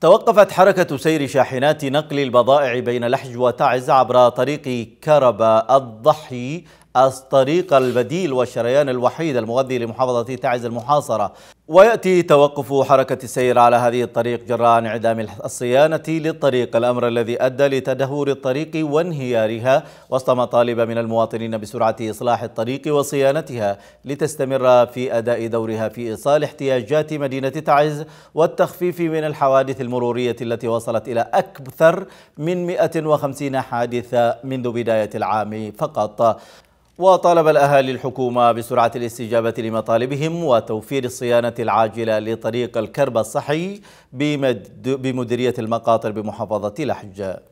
توقفت حركة سير شاحنات نقل البضائع بين لحج وتعز عبر طريق كربا الضحي الطريق البديل والشريان الوحيد المغذي لمحافظة تعز المحاصرة ويأتي توقف حركة السير على هذه الطريق جراء انعدام الصيانة للطريق الأمر الذي أدى لتدهور الطريق وانهيارها وسط مطالب من المواطنين بسرعة إصلاح الطريق وصيانتها لتستمر في أداء دورها في إيصال احتياجات مدينة تعز والتخفيف من الحوادث المرورية التي وصلت إلى أكثر من 150 حادثة منذ بداية العام فقط وطالب الأهالي الحكومة بسرعة الاستجابة لمطالبهم وتوفير الصيانة العاجلة لطريق الكرب الصحي بمديرية المقاطر بمحافظة لحج